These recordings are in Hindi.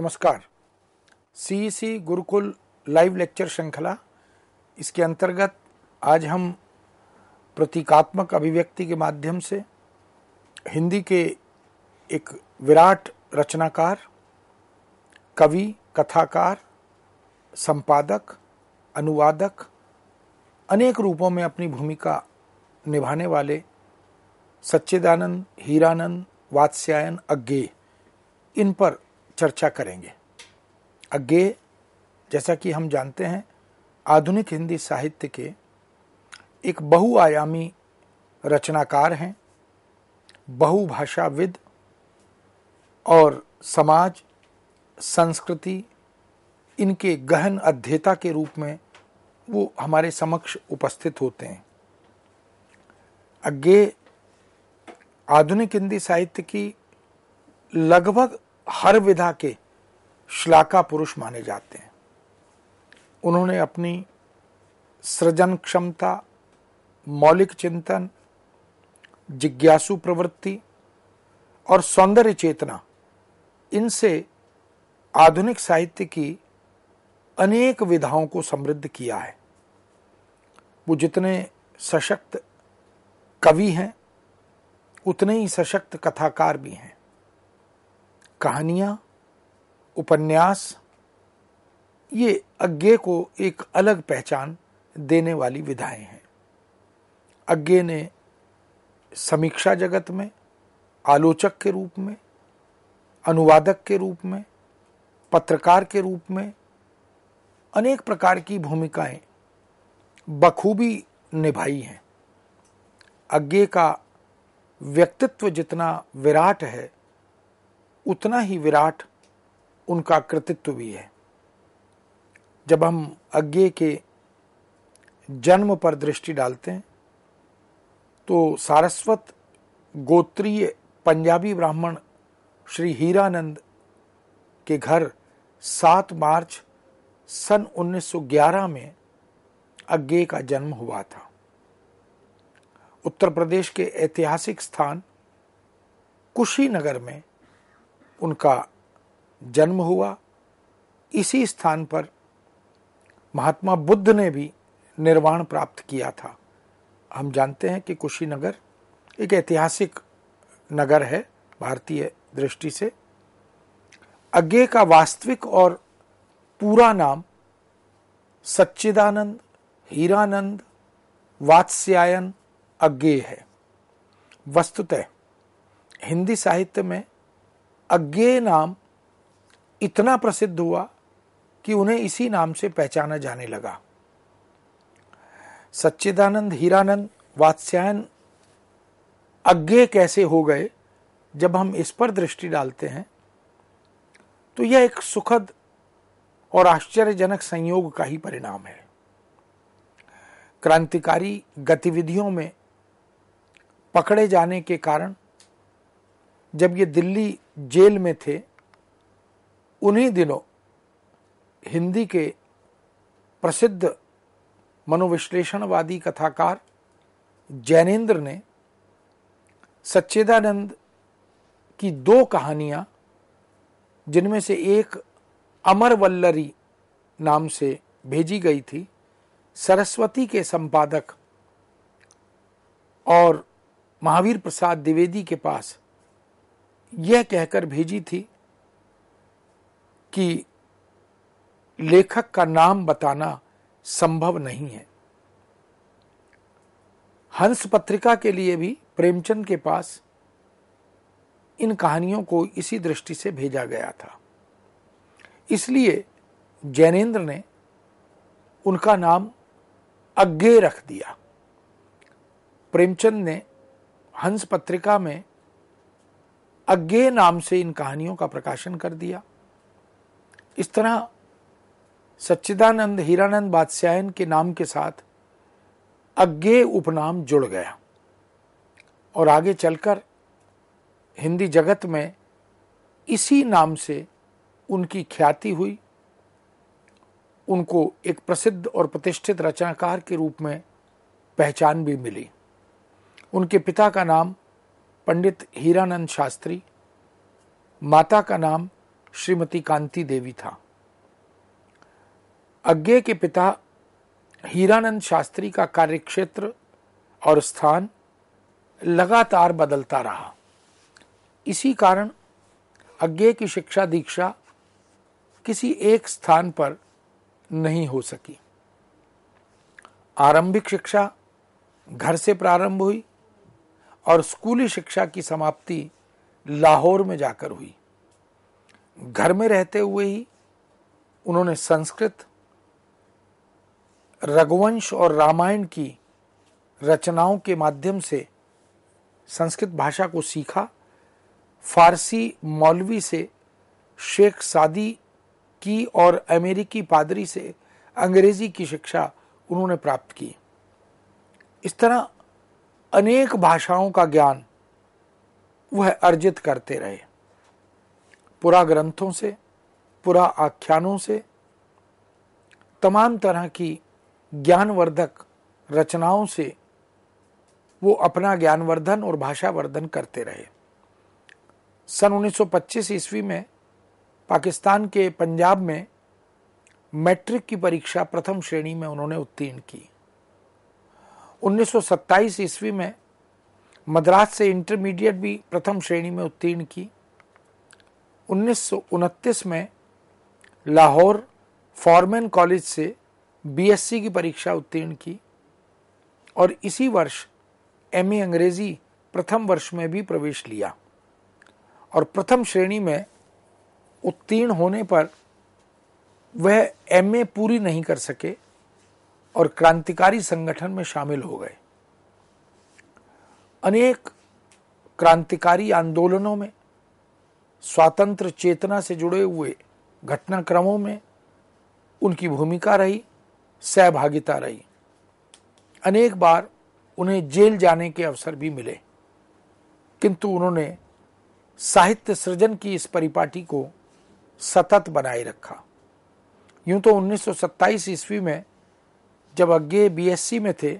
नमस्कार CEC e Gurukul live lecture श्रृंखला इसके अंतर्गत आज हम प्रतीकात्मक अभिव्यक्ति के माध्यम से हिंदी के एक विराट रचनाकार कवि कथाकार संपादक अनुवादक अनेक रूपों में अपनी भूमिका निभाने वाले सच्चिदानंद हीरानंद वात्स्यायन अज्ञे इन पर चर्चा करेंगे अज्ञे जैसा कि हम जानते हैं आधुनिक हिंदी साहित्य के एक बहुआयामी रचनाकार हैं बहुभाषाविद और समाज संस्कृति इनके गहन अध्येता के रूप में वो हमारे समक्ष उपस्थित होते हैं अज्ञे आधुनिक हिंदी साहित्य की लगभग हर विधा के श्लाका पुरुष माने जाते हैं उन्होंने अपनी सृजन क्षमता मौलिक चिंतन जिज्ञासु प्रवृत्ति और सौंदर्य चेतना इनसे आधुनिक साहित्य की अनेक विधाओं को समृद्ध किया है वो जितने सशक्त कवि हैं उतने ही सशक्त कथाकार भी हैं कहानियाँ उपन्यास ये अज्ञे को एक अलग पहचान देने वाली विधाएं हैं अज्ञे ने समीक्षा जगत में आलोचक के रूप में अनुवादक के रूप में पत्रकार के रूप में अनेक प्रकार की भूमिकाएं बखूबी निभाई हैं अज्ञे का व्यक्तित्व जितना विराट है उतना ही विराट उनका कृतित्व भी है जब हम अज्ञे के जन्म पर दृष्टि डालते हैं तो सारस्वत गोत्रीय पंजाबी ब्राह्मण श्री हीरानंद के घर 7 मार्च सन 1911 में अज्ञे का जन्म हुआ था उत्तर प्रदेश के ऐतिहासिक स्थान कुशीनगर में उनका जन्म हुआ इसी स्थान पर महात्मा बुद्ध ने भी निर्वाण प्राप्त किया था हम जानते हैं कि कुशीनगर एक ऐतिहासिक नगर है भारतीय दृष्टि से अज्ञे का वास्तविक और पूरा नाम सच्चिदानंद हीरानंद वात्स्यायन अज्ञे है वस्तुतः हिंदी साहित्य में अज्ञे नाम इतना प्रसिद्ध हुआ कि उन्हें इसी नाम से पहचाना जाने लगा सच्चिदानंद हीरानंद वात्स्यायन अज्ञे कैसे हो गए जब हम इस पर दृष्टि डालते हैं तो यह एक सुखद और आश्चर्यजनक संयोग का ही परिणाम है क्रांतिकारी गतिविधियों में पकड़े जाने के कारण जब ये दिल्ली जेल में थे उन्हीं दिनों हिंदी के प्रसिद्ध मनोविश्लेषणवादी कथाकार जैनेन्द्र ने सच्चेदानंद की दो कहानियां जिनमें से एक अमर वल्लरी नाम से भेजी गई थी सरस्वती के संपादक और महावीर प्रसाद द्विवेदी के पास यह कहकर भेजी थी कि लेखक का नाम बताना संभव नहीं है हंस पत्रिका के लिए भी प्रेमचंद के पास इन कहानियों को इसी दृष्टि से भेजा गया था इसलिए जैनेन्द्र ने उनका नाम अग्गे रख दिया प्रेमचंद ने हंस पत्रिका में अज्ञे नाम से इन कहानियों का प्रकाशन कर दिया इस तरह सच्चिदानंद हीरानंद बादशायन के नाम के साथ अज्ञे उपनाम जुड़ गया और आगे चलकर हिंदी जगत में इसी नाम से उनकी ख्याति हुई उनको एक प्रसिद्ध और प्रतिष्ठित रचनाकार के रूप में पहचान भी मिली उनके पिता का नाम पंडित हीरानंद शास्त्री माता का नाम श्रीमती कांति देवी था अज्ञे के पिता हीरानंद शास्त्री का कार्यक्षेत्र और स्थान लगातार बदलता रहा इसी कारण अज्ञे की शिक्षा दीक्षा किसी एक स्थान पर नहीं हो सकी आरंभिक शिक्षा घर से प्रारंभ हुई और स्कूली शिक्षा की समाप्ति लाहौर में जाकर हुई घर में रहते हुए ही उन्होंने संस्कृत रघुवंश और रामायण की रचनाओं के माध्यम से संस्कृत भाषा को सीखा फारसी मौलवी से शेख सादी की और अमेरिकी पादरी से अंग्रेजी की शिक्षा उन्होंने प्राप्त की इस तरह अनेक भाषाओं का ज्ञान वह अर्जित करते रहे पुरा ग्रंथों से पुरा आख्यानों से तमाम तरह की ज्ञानवर्धक रचनाओं से वो अपना ज्ञानवर्धन और भाषावर्धन करते रहे सन 1925 ईस्वी में पाकिस्तान के पंजाब में मैट्रिक की परीक्षा प्रथम श्रेणी में उन्होंने उत्तीर्ण की 1927 ईस्वी में मद्रास से इंटरमीडिएट भी प्रथम श्रेणी में उत्तीर्ण की उन्नीस में लाहौर फॉरमैन कॉलेज से बीएससी की परीक्षा उत्तीर्ण की और इसी वर्ष एमए अंग्रेजी प्रथम वर्ष में भी प्रवेश लिया और प्रथम श्रेणी में उत्तीर्ण होने पर वह एमए पूरी नहीं कर सके और क्रांतिकारी संगठन में शामिल हो गए अनेक क्रांतिकारी आंदोलनों में स्वतंत्र चेतना से जुड़े हुए घटनाक्रमों में उनकी भूमिका रही सहभागिता रही अनेक बार उन्हें जेल जाने के अवसर भी मिले किंतु उन्होंने साहित्य सृजन की इस परिपाटी को सतत बनाए रखा यूं तो 1927 ईस्वी में जब अज्ञे बीएससी में थे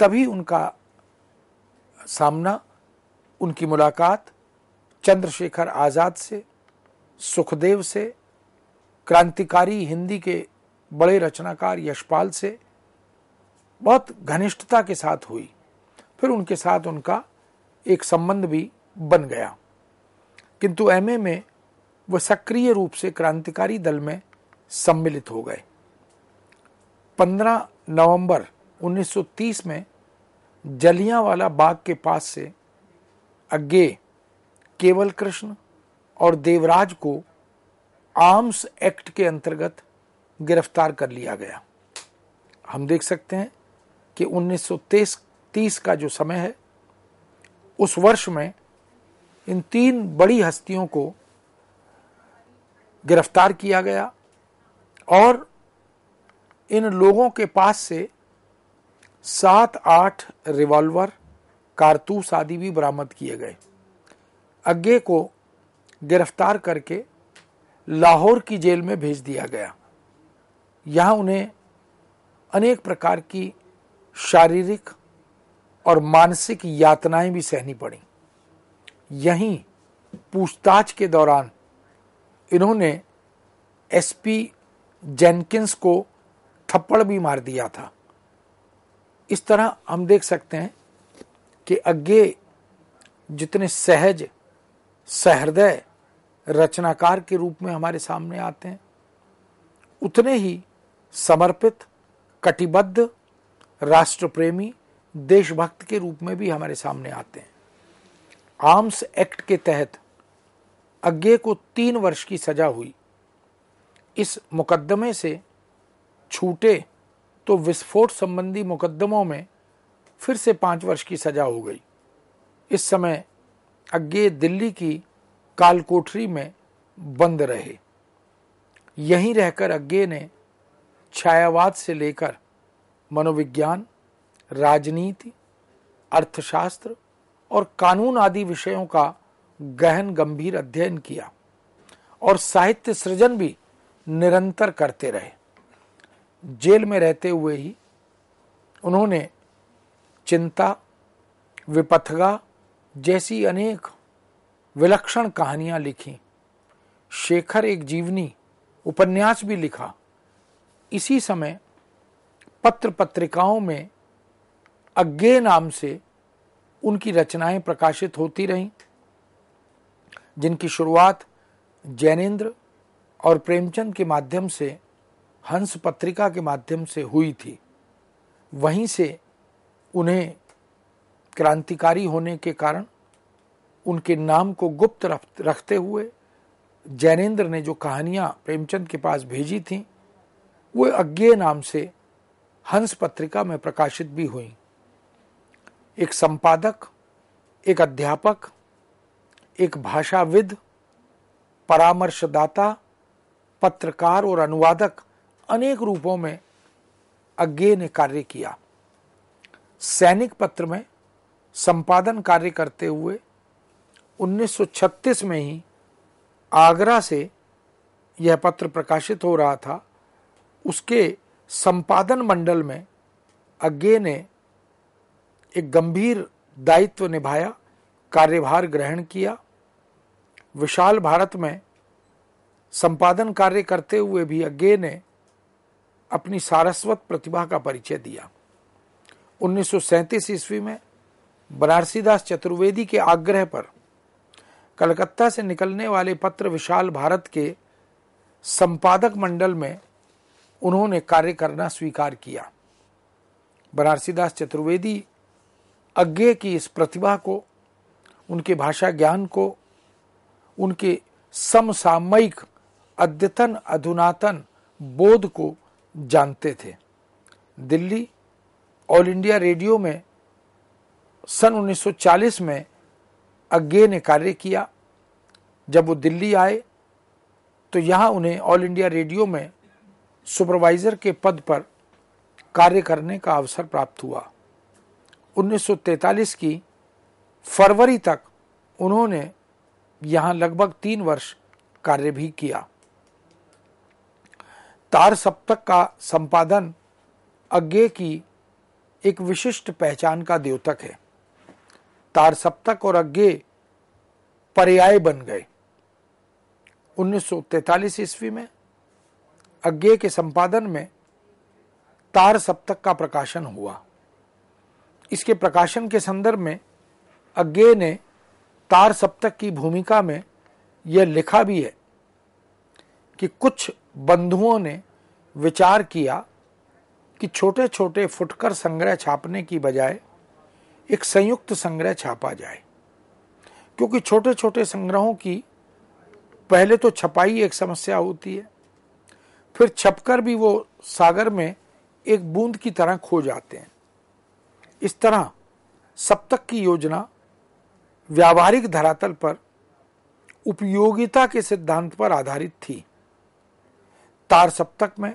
तभी उनका सामना उनकी मुलाकात चंद्रशेखर आज़ाद से सुखदेव से क्रांतिकारी हिंदी के बड़े रचनाकार यशपाल से बहुत घनिष्ठता के साथ हुई फिर उनके साथ उनका एक संबंध भी बन गया किंतु एमए में वह सक्रिय रूप से क्रांतिकारी दल में सम्मिलित हो गए 15 नवंबर 1930 में जलियांवाला बाग के पास से अज्ञे केवल कृष्ण और देवराज को आर्म्स एक्ट के अंतर्गत गिरफ्तार कर लिया गया हम देख सकते हैं कि 1930 का जो समय है उस वर्ष में इन तीन बड़ी हस्तियों को गिरफ्तार किया गया और इन लोगों के पास से सात आठ रिवॉल्वर कारतूस आदि भी बरामद किए गए अग्गे को गिरफ्तार करके लाहौर की जेल में भेज दिया गया यहाँ उन्हें अनेक प्रकार की शारीरिक और मानसिक यातनाएं भी सहनी पड़ी यहीं पूछताछ के दौरान इन्होंने एसपी जेनकिंस को थप्पड़ भी मार दिया था इस तरह हम देख सकते हैं कि अज्ञे जितने सहज सहृदय रचनाकार के रूप में हमारे सामने आते हैं उतने ही समर्पित कटिबद्ध राष्ट्रप्रेमी देशभक्त के रूप में भी हमारे सामने आते हैं आर्म्स एक्ट के तहत अज्ञे को तीन वर्ष की सजा हुई इस मुकदमे से छूटे तो विस्फोट संबंधी मुकदमों में फिर से पाँच वर्ष की सजा हो गई इस समय अज्ञे दिल्ली की कालकोठरी में बंद रहे यहीं रहकर अज्ञे ने छायावाद से लेकर मनोविज्ञान राजनीति अर्थशास्त्र और कानून आदि विषयों का गहन गंभीर अध्ययन किया और साहित्य सृजन भी निरंतर करते रहे जेल में रहते हुए ही उन्होंने चिंता विपथगा जैसी अनेक विलक्षण कहानियां लिखी शेखर एक जीवनी उपन्यास भी लिखा इसी समय पत्र पत्रिकाओं में अज्ञे नाम से उनकी रचनाएं प्रकाशित होती रहीं जिनकी शुरुआत जैनेन्द्र और प्रेमचंद के माध्यम से हंस पत्रिका के माध्यम से हुई थी वहीं से उन्हें क्रांतिकारी होने के कारण उनके नाम को गुप्त रखते हुए जैनेन्द्र ने जो कहानियां प्रेमचंद के पास भेजी थीं वो अज्ञे नाम से हंस पत्रिका में प्रकाशित भी हुई एक संपादक एक अध्यापक एक भाषाविद परामर्शदाता पत्रकार और अनुवादक अनेक रूपों में अज्ञे ने कार्य किया सैनिक पत्र में संपादन कार्य करते हुए 1936 में ही आगरा से यह पत्र प्रकाशित हो रहा था उसके संपादन मंडल में अज्ञे ने एक गंभीर दायित्व निभाया कार्यभार ग्रहण किया विशाल भारत में संपादन कार्य करते हुए भी अज्ञे ने अपनी सारस्वत प्रतिभा का परिचय दिया उन्नीस ईस्वी में बनारसीदास चतुर्वेदी के आग्रह पर कलकत्ता से निकलने वाले पत्र विशाल भारत के संपादक मंडल में उन्होंने कार्य करना स्वीकार किया बनारसीदास चतुर्वेदी अज्ञे की इस प्रतिभा को उनके भाषा ज्ञान को उनके समसामयिक अद्यतन अधुनातन बोध को जानते थे दिल्ली ऑल इंडिया रेडियो में सन 1940 में अज्ञे ने कार्य किया जब वो दिल्ली आए तो यहाँ उन्हें ऑल इंडिया रेडियो में सुपरवाइजर के पद पर कार्य करने का अवसर प्राप्त हुआ 1943 की फरवरी तक उन्होंने यहाँ लगभग तीन वर्ष कार्य भी किया तार सप्तक का संपादन अज्ञे की एक विशिष्ट पहचान का द्योतक है तार सप्तक और अज्ञे पर्याय बन गए 1943 ईस्वी में अज्ञे के संपादन में तार सप्तक का प्रकाशन हुआ इसके प्रकाशन के संदर्भ में अज्ञे ने तार सप्तक की भूमिका में यह लिखा भी है कि कुछ बंधुओं ने विचार किया कि छोटे छोटे फुटकर संग्रह छापने की बजाय एक संयुक्त संग्रह छापा जाए क्योंकि छोटे छोटे संग्रहों की पहले तो छपाई एक समस्या होती है फिर छपकर भी वो सागर में एक बूंद की तरह खो जाते हैं इस तरह सप्तक की योजना व्यावहारिक धरातल पर उपयोगिता के सिद्धांत पर आधारित थी तार सप्तक में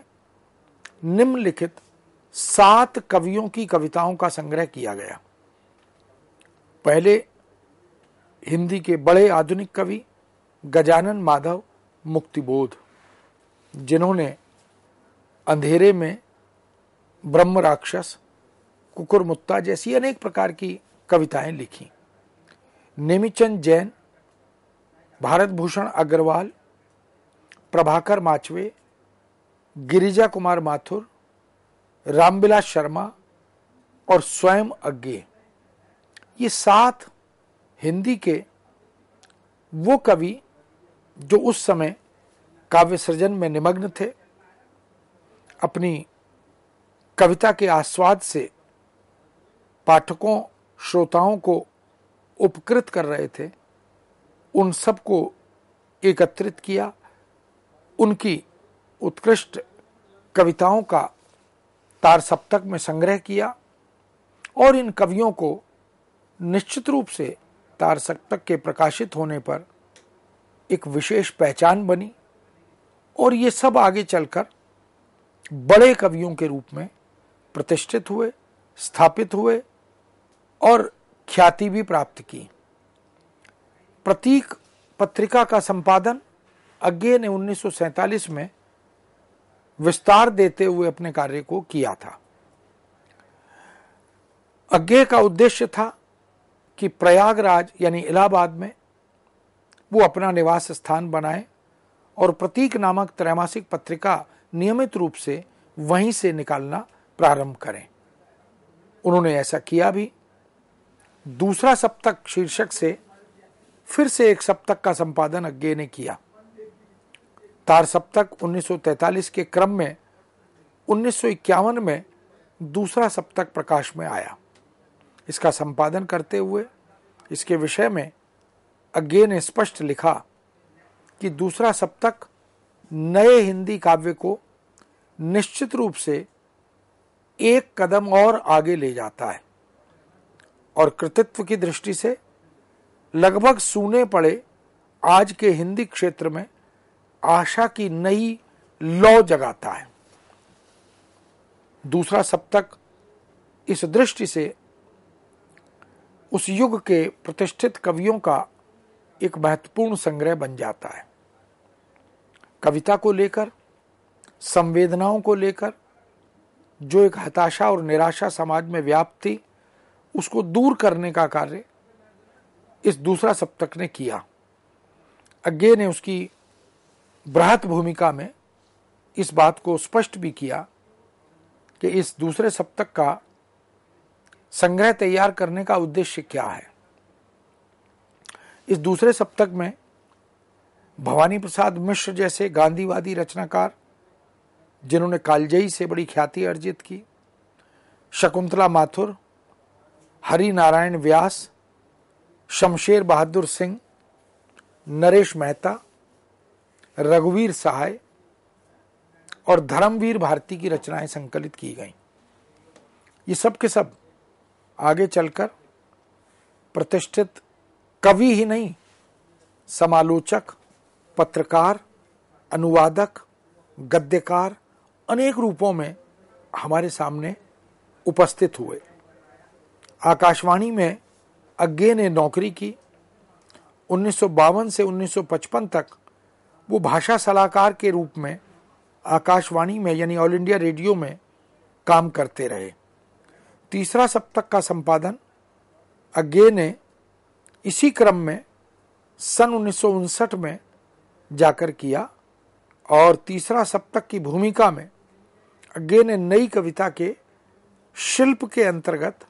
निम्नलिखित सात कवियों की कविताओं का संग्रह किया गया पहले हिंदी के बड़े आधुनिक कवि गजानन माधव मुक्तिबोध जिन्होंने अंधेरे में ब्रह्म राक्षस कुकुरमुत्ता जैसी अनेक प्रकार की कविताएं लिखी नेमीचंद जैन भारत भूषण अग्रवाल प्रभाकर माचवे गिरिजा कुमार माथुर रामबिलास शर्मा और स्वयं अज्ञे ये सात हिंदी के वो कवि जो उस समय काव्य सृजन में निमग्न थे अपनी कविता के आस्वाद से पाठकों श्रोताओं को उपकृत कर रहे थे उन सबको एकत्रित किया उनकी उत्कृष्ट कविताओं का तार सप्तक में संग्रह किया और इन कवियों को निश्चित रूप से तार सप्तक के प्रकाशित होने पर एक विशेष पहचान बनी और ये सब आगे चलकर बड़े कवियों के रूप में प्रतिष्ठित हुए स्थापित हुए और ख्याति भी प्राप्त की प्रतीक पत्रिका का संपादन अज्ञे ने 1947 में विस्तार देते हुए अपने कार्य को किया था अज्ञे का उद्देश्य था कि प्रयागराज यानी इलाहाबाद में वो अपना निवास स्थान बनाए और प्रतीक नामक त्रैमासिक पत्रिका नियमित रूप से वहीं से निकालना प्रारंभ करें उन्होंने ऐसा किया भी दूसरा सप्तक शीर्षक से फिर से एक सप्तक का संपादन अज्ञे ने किया तार सप्तक 1943 के क्रम में उन्नीस में दूसरा सप्तक प्रकाश में आया इसका संपादन करते हुए इसके विषय में अज्ञे ने स्पष्ट लिखा कि दूसरा सप्तक नए हिंदी काव्य को निश्चित रूप से एक कदम और आगे ले जाता है और कृतित्व की दृष्टि से लगभग सूने पड़े आज के हिंदी क्षेत्र में आशा की नई लौ जगाता है दूसरा सप्तक इस दृष्टि से उस युग के प्रतिष्ठित कवियों का एक महत्वपूर्ण संग्रह बन जाता है कविता को लेकर संवेदनाओं को लेकर जो एक हताशा और निराशा समाज में व्याप्त थी उसको दूर करने का कार्य इस दूसरा सप्तक ने किया अज्ञे ने उसकी बृहत भूमिका में इस बात को स्पष्ट भी किया कि इस दूसरे सप्तक का संग्रह तैयार करने का उद्देश्य क्या है इस दूसरे सप्तक में भवानी प्रसाद मिश्र जैसे गांधीवादी रचनाकार जिन्होंने कालजयी से बड़ी ख्याति अर्जित की शकुंतला माथुर हरि नारायण व्यास शमशेर बहादुर सिंह नरेश मेहता रघुवीर सहाय और धर्मवीर भारती की रचनाएं संकलित की गई ये सब के सब आगे चलकर प्रतिष्ठित कवि ही नहीं समालोचक पत्रकार अनुवादक गद्यकार अनेक रूपों में हमारे सामने उपस्थित हुए आकाशवाणी में अज्ञे ने नौकरी की उन्नीस से 1955 तक वो भाषा सलाहकार के रूप में आकाशवाणी में यानी ऑल इंडिया रेडियो में काम करते रहे तीसरा सप्तक का संपादन अज्ञे ने इसी क्रम में सन उन्नीस में जाकर किया और तीसरा सप्तक की भूमिका में अज्ञे ने नई कविता के शिल्प के अंतर्गत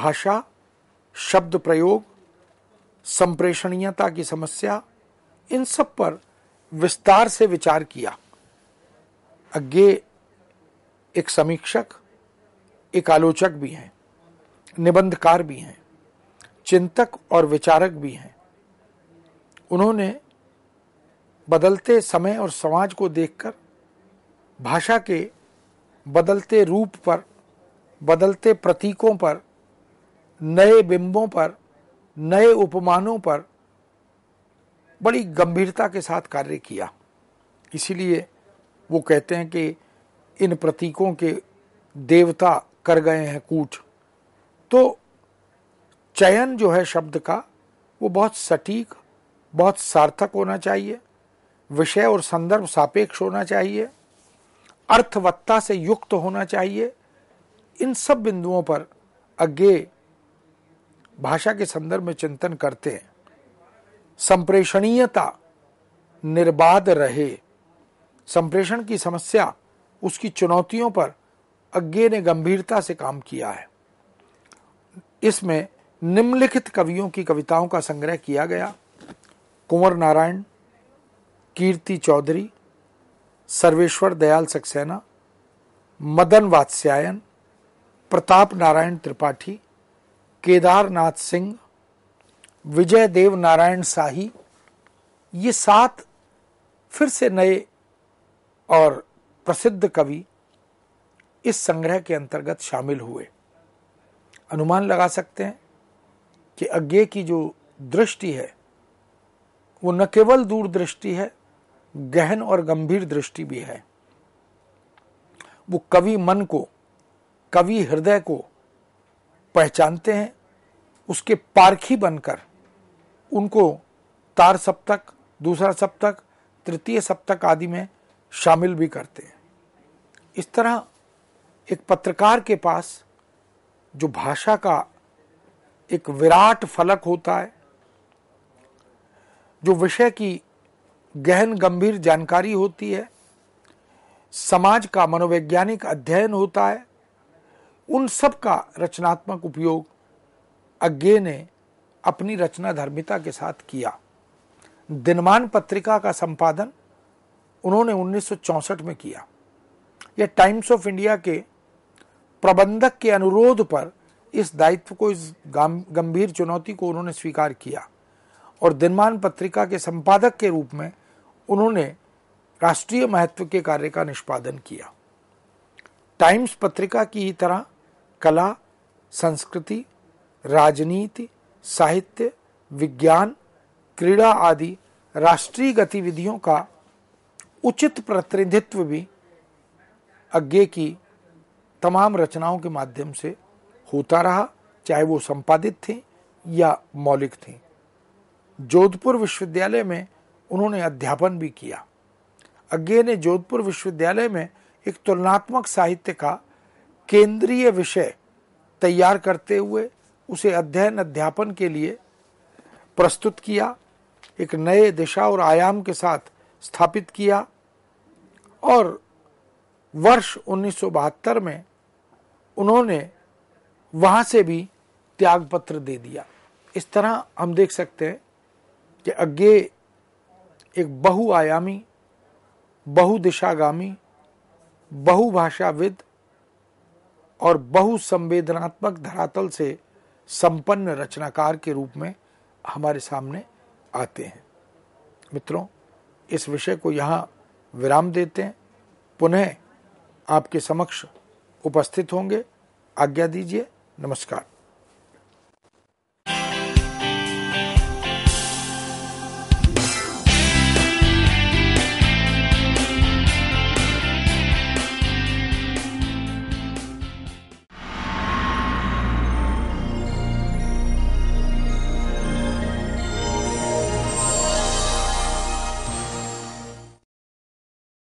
भाषा शब्द प्रयोग संप्रेषणीयता की समस्या इन सब पर विस्तार से विचार किया अज्ञे एक समीक्षक एक आलोचक भी हैं निबंधकार भी हैं चिंतक और विचारक भी हैं उन्होंने बदलते समय और समाज को देखकर भाषा के बदलते रूप पर बदलते प्रतीकों पर नए बिंबों पर नए उपमानों पर बड़ी गंभीरता के साथ कार्य किया इसीलिए वो कहते हैं कि इन प्रतीकों के देवता कर गए हैं कूट तो चयन जो है शब्द का वो बहुत सटीक बहुत सार्थक होना चाहिए विषय और संदर्भ सापेक्ष होना चाहिए अर्थवत्ता से युक्त होना चाहिए इन सब बिंदुओं पर अज्ञे भाषा के संदर्भ में चिंतन करते हैं संप्रेषणीयता निर्बाध रहे संप्रेषण की समस्या उसकी चुनौतियों पर अज्ञे ने गंभीरता से काम किया है इसमें निम्नलिखित कवियों की कविताओं का संग्रह किया गया कुंवर नारायण कीर्ति चौधरी सर्वेश्वर दयाल सक्सेना मदन वात्स्यायन प्रताप नारायण त्रिपाठी केदारनाथ सिंह विजय देव नारायण साही ये सात फिर से नए और प्रसिद्ध कवि इस संग्रह के अंतर्गत शामिल हुए अनुमान लगा सकते हैं कि अज्ञे की जो दृष्टि है वो न केवल दूरदृष्टि है गहन और गंभीर दृष्टि भी है वो कवि मन को कवि हृदय को पहचानते हैं उसके पारखी बनकर उनको तार सप्तक दूसरा सप्तक तृतीय सप्तक आदि में शामिल भी करते हैं इस तरह एक पत्रकार के पास जो भाषा का एक विराट फलक होता है जो विषय की गहन गंभीर जानकारी होती है समाज का मनोवैज्ञानिक अध्ययन होता है उन सब का रचनात्मक उपयोग अज्ञे ने अपनी रचना धर्मिता के साथ किया दिनमान पत्रिका का संपादन उन्होंने 1964 में किया यह टाइम्स ऑफ इंडिया के प्रबंधक के अनुरोध पर इस दायित्व को इस गंभीर चुनौती को उन्होंने स्वीकार किया और दिनमान पत्रिका के संपादक के रूप में उन्होंने राष्ट्रीय महत्व के कार्य का निष्पादन किया टाइम्स पत्रिका की ही तरह कला संस्कृति राजनीति साहित्य विज्ञान क्रीड़ा आदि राष्ट्रीय गतिविधियों का उचित प्रतिनिधित्व भी अज्ञे की तमाम रचनाओं के माध्यम से होता रहा चाहे वो संपादित थी या मौलिक थी जोधपुर विश्वविद्यालय में उन्होंने अध्यापन भी किया अज्ञे ने जोधपुर विश्वविद्यालय में एक तुलनात्मक साहित्य का केंद्रीय विषय तैयार करते हुए उसे अध्ययन अध्यापन के लिए प्रस्तुत किया एक नए दिशा और आयाम के साथ स्थापित किया और वर्ष उन्नीस में उन्होंने वहाँ से भी त्याग पत्र दे दिया इस तरह हम देख सकते हैं कि अज्ञे एक बहुआयामी बहुदिशागामी बहुभाषाविद और बहुसंवेदनात्मक धरातल से संपन्न रचनाकार के रूप में हमारे सामने आते हैं मित्रों इस विषय को यहाँ विराम देते हैं पुनः आपके समक्ष उपस्थित होंगे आज्ञा दीजिए नमस्कार